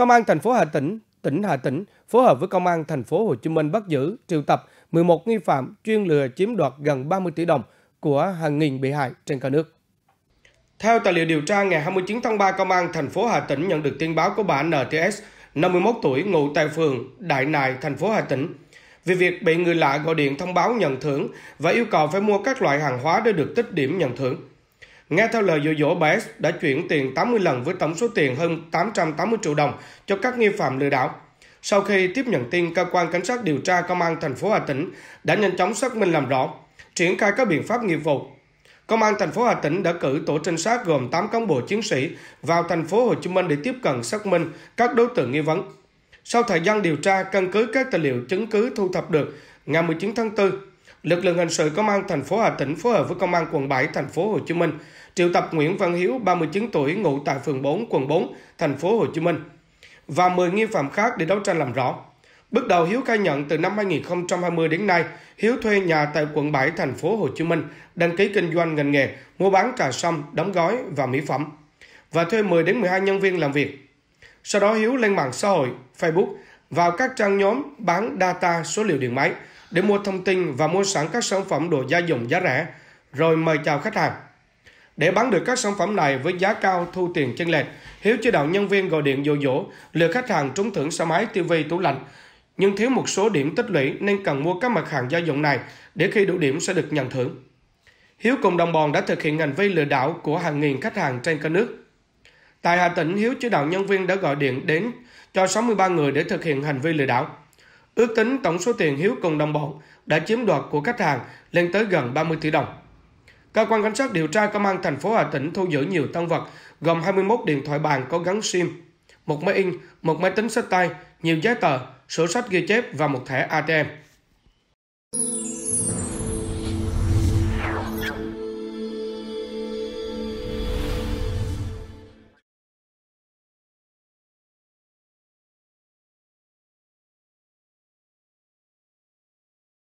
Công an thành phố Hà Tĩnh, tỉnh Hà Tĩnh phối hợp với Công an thành phố Hồ Chí Minh bắt giữ, triệu tập 11 nghi phạm chuyên lừa chiếm đoạt gần 30 tỷ đồng của hàng nghìn bị hại trên cả nước. Theo tài liệu điều tra, ngày 29 tháng 3, Công an thành phố Hà Tĩnh nhận được tin báo của bà NTS, 51 tuổi, ngụ tại phường Đại Nại, thành phố Hà Tĩnh, về việc bị người lạ gọi điện thông báo nhận thưởng và yêu cầu phải mua các loại hàng hóa để được tích điểm nhận thưởng. Nghe theo lời dụ dỗ, bà đã chuyển tiền 80 lần với tổng số tiền hơn 880 triệu đồng cho các nghi phạm lừa đảo. Sau khi tiếp nhận tin, cơ quan cảnh sát điều tra công an thành phố Hà Tĩnh đã nhanh chóng xác minh làm rõ, triển khai các biện pháp nghiệp vụ. Công an thành phố Hà Tĩnh đã cử tổ trinh sát gồm 8 cán bộ chiến sĩ vào thành phố Hồ Chí Minh để tiếp cận xác minh các đối tượng nghi vấn. Sau thời gian điều tra, căn cứ các tài liệu chứng cứ thu thập được, ngày 19 tháng 4, lực lượng hình sự công an thành phố Hà Tĩnh phối hợp với công an quận 7 thành phố Hồ Chí Minh triệu tập Nguyễn Văn Hiếu 39 tuổi ngụ tại phường 4 quận 4 thành phố Hồ Chí Minh và 10 nghi phạm khác để đấu tranh làm rõ. Bước đầu Hiếu khai nhận từ năm 2020 đến nay, Hiếu thuê nhà tại quận 7 thành phố Hồ Chí Minh, đăng ký kinh doanh ngành nghề, mua bán trà sâm, đóng gói và mỹ phẩm và thuê 10 đến 12 nhân viên làm việc. Sau đó Hiếu lên mạng xã hội, Facebook vào các trang nhóm bán data số liệu điện máy, để mua thông tin và mua sẵn các sản phẩm đồ gia dụng giá rẻ, rồi mời chào khách hàng. Để bán được các sản phẩm này với giá cao thu tiền chênh lệch, Hiếu chỉ đạo nhân viên gọi điện dụ dỗ, lừa khách hàng trúng thưởng xe máy, tivi, tủ lạnh. Nhưng thiếu một số điểm tích lũy nên cần mua các mặt hàng gia dụng này để khi đủ điểm sẽ được nhận thưởng. Hiếu cùng đồng bọn đã thực hiện hành vi lừa đảo của hàng nghìn khách hàng trên cả nước. Tại Hà Tĩnh, Hiếu chỉ đạo nhân viên đã gọi điện đến cho 63 người để thực hiện hành vi lừa đảo ước tính tổng số tiền Hiếu cùng đồng bọn đã chiếm đoạt của khách hàng lên tới gần 30 tỷ đồng. Cơ quan cảnh sát điều tra công an thành phố Hà Tĩnh thu giữ nhiều tăng vật gồm 21 điện thoại bàn có gắn SIM, một máy in, một máy tính sách tay, nhiều giấy tờ, sổ sách ghi chép và một thẻ ATM.